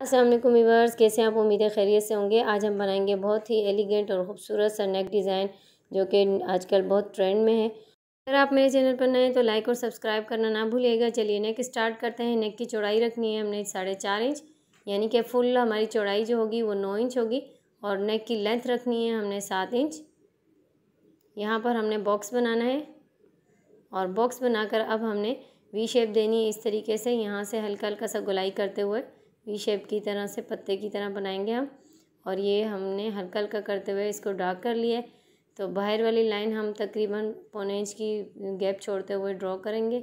Aslam viewers कैसे आप उम्मीद है खैरियत से होंगे आज हम बनाएंगे बहुत ही एलिगेंट और ख़ूबसूरत सा नेक डिज़ाइन जो कि आजकल बहुत ट्रेंड में है अगर आप मेरे चैनल पर नए हैं तो लाइक और सब्सक्राइब करना ना भूलिएगा चलिए नेक स्टार्ट करते हैं नेक की चौड़ाई रखनी है हमने साढ़े चार इंच यानी कि फुल हमारी चौड़ाई जो होगी वो नौ इंच होगी और नेक की लेंथ रखनी है हमने सात इंच यहाँ पर हमने बॉक्स बनाना है और बॉक्स बनाकर अब हमने वी शेप देनी है इस तरीके से यहाँ से हल्का हल्का सा गुलाई करते हुए वी शेप की तरह से पत्ते की तरह बनाएंगे हम और ये हमने हल्का हल्का करते हुए इसको ड्रा कर लिया तो बाहर वाली लाइन हम तकरीबन पौने इंच की गैप छोड़ते हुए ड्रॉ करेंगे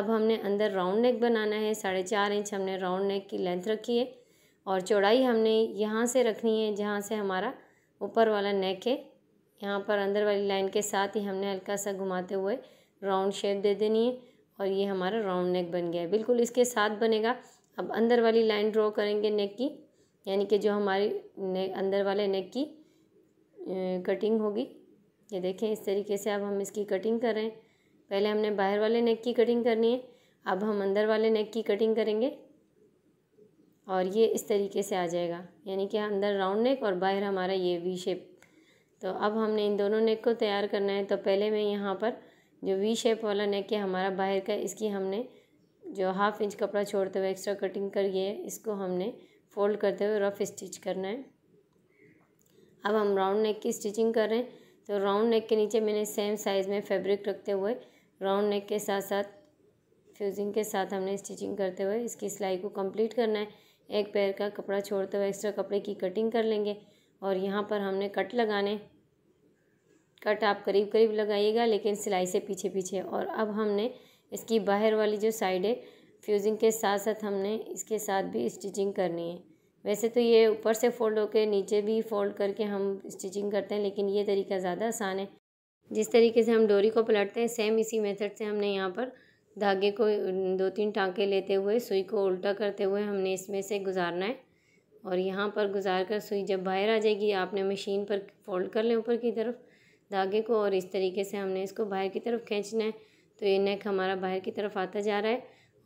अब हमने अंदर राउंड नेक बनाना है साढ़े चार इंच हमने राउंड नेक की लेंथ रखी है और चौड़ाई हमने यहाँ से रखनी है जहाँ से हमारा ऊपर वाला नेक है यहाँ पर अंदर वाली लाइन के साथ ही हमने हल्का सा घुमाते हुए राउंड शेप दे देनी है और ये हमारा राउंड नेक बन गया है बिल्कुल इसके साथ बनेगा अब अंदर वाली लाइन ड्रॉ करेंगे नेक की यानी कि जो हमारी ने अंदर वाले नेक की कटिंग होगी ये देखें इस तरीके से अब हम इसकी कटिंग कर रहे हैं पहले हमने बाहर वाले नेक की कटिंग करनी है अब हम अंदर वाले नेक की कटिंग करेंगे और ये इस तरीके से आ जाएगा यानी कि अंदर राउंड नेक और बाहर हमारा ये वी शेप तो अब हमने इन दोनों नेक को तैयार करना है तो पहले मैं यहाँ पर जो वी शेप वाला नेक है हमारा बाहर का इसकी हमने जो हाफ इंच कपड़ा छोड़ते हुए एक्स्ट्रा कटिंग करिए इसको हमने फोल्ड करते हुए रफ स्टिच करना है अब हम राउंड नेक की स्टिचिंग कर रहे हैं तो राउंड नेक के नीचे मैंने सेम साइज़ में फैब्रिक रखते हुए राउंड नेक के साथ साथ फ्यूजिंग के साथ हमने स्टिचिंग करते हुए इसकी सिलाई को कंप्लीट करना है एक पैर का कपड़ा छोड़ते हुए एक्स्ट्रा कपड़े की कटिंग कर लेंगे और यहाँ पर हमने कट लगाने कट आप करीब करीब लगाइएगा लेकिन सिलाई से पीछे पीछे और अब हमने इसकी बाहर वाली जो साइड है फ्यूजिंग के साथ साथ हमने इसके साथ भी स्टिचिंग करनी है वैसे तो ये ऊपर से फोल्ड होकर नीचे भी फोल्ड करके हम स्टिचिंग करते हैं लेकिन ये तरीका ज़्यादा आसान है जिस तरीके से हम डोरी को पलटते हैं सेम इसी मेथड से हमने यहाँ पर धागे को दो तीन टाँके लेते हुए सुई को उल्टा करते हुए हमने इसमें से गुजारना है और यहाँ पर गुजार कर सुई जब बाहर आ जाएगी आपने मशीन पर फोल्ड कर लें ऊपर की तरफ धागे को और इस तरीके से हमने इसको बाहर की तरफ खींचना है तो ये नेक हमारा बाहर की तरफ आता जा रहा है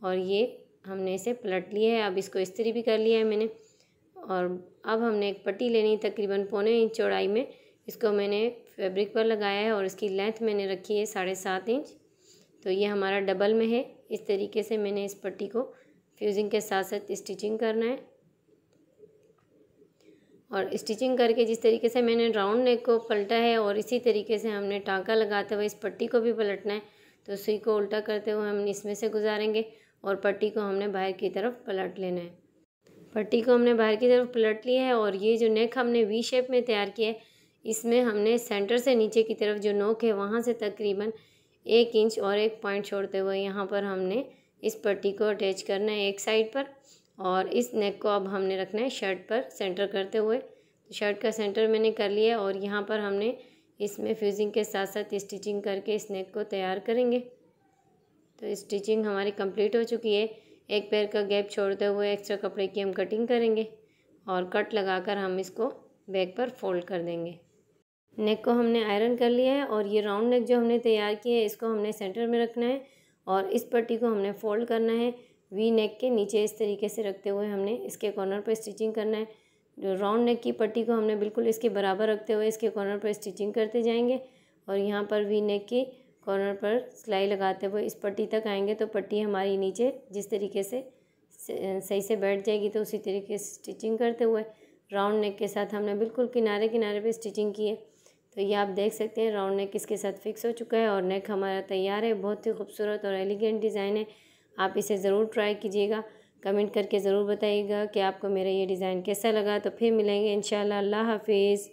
और ये हमने इसे पलट लिया है अब इसको इस्त्री भी कर लिया है मैंने और अब हमने एक पट्टी लेनी तकरीबन पौने इंच चौड़ाई में इसको मैंने फैब्रिक पर लगाया है और इसकी लेंथ मैंने रखी है साढ़े सात इंच तो ये हमारा डबल में है इस तरीके से मैंने इस पट्टी को फ्यूजिंग के साथ साथ स्टिचिंग करना है और स्टिचिंग करके जिस तरीके से मैंने राउंड नेक को पलटा है और इसी तरीके से हमने टाँका लगाते हुए इस पट्टी को भी पलटना है तो सुई को उल्टा करते हुए हम इसमें से गुजारेंगे और पट्टी को हमने बाहर की तरफ पलट लेना है पट्टी को हमने बाहर की तरफ पलट लिया है और ये जो नेक हमने वी शेप में तैयार किया है इसमें हमने सेंटर से नीचे की तरफ जो नोक है वहाँ से तकरीबन एक इंच और एक पॉइंट छोड़ते हुए यहाँ पर हमने इस पट्टी को अटैच करना है एक साइड पर और इस नेक को अब हमने रखना है शर्ट पर सेंटर करते हुए शर्ट का सेंटर मैंने कर लिया और यहाँ पर हमने इसमें फ्यूजिंग के साथ साथ स्टिचिंग करके स्नैक को तैयार करेंगे तो स्टिचिंग हमारी कंप्लीट हो चुकी है एक पैर का गैप छोड़ते हुए एक्स्ट्रा कपड़े की हम कटिंग करेंगे और कट लगाकर हम इसको बैक पर फोल्ड कर देंगे नेक को हमने आयरन कर लिया है और ये राउंड नेक जो हमने तैयार किया है इसको हमने सेंटर में रखना है और इस पट्टी को हमने फोल्ड करना है वी नेक के नीचे इस तरीके से रखते हुए हमने इसके कॉर्नर पर स्टिचिंग करना है जो राउंड नेक की पट्टी को हमने बिल्कुल इसके बराबर रखते हुए इसके कॉर्नर पर स्टिचिंग करते जाएंगे और यहाँ पर वी नेक के कॉर्नर पर सिलाई लगाते हुए इस पट्टी तक आएंगे तो पट्टी हमारी नीचे जिस तरीके से सही से बैठ जाएगी तो उसी तरीके से स्टिचिंग करते हुए राउंड नेक के साथ हमने बिल्कुल किनारे किनारे पर स्टिचिंग की है तो ये आप देख सकते हैं राउंड नेक इसके साथ फिक्स हो चुका है और नेक हमारा तैयार है बहुत ही खूबसूरत और एलिगेंट डिज़ाइन है आप इसे ज़रूर ट्राई कीजिएगा कमेंट करके ज़रूर बताइएगा कि आपको मेरा ये डिज़ाइन कैसा लगा तो फिर मिलेंगे इन शाला हाफिज़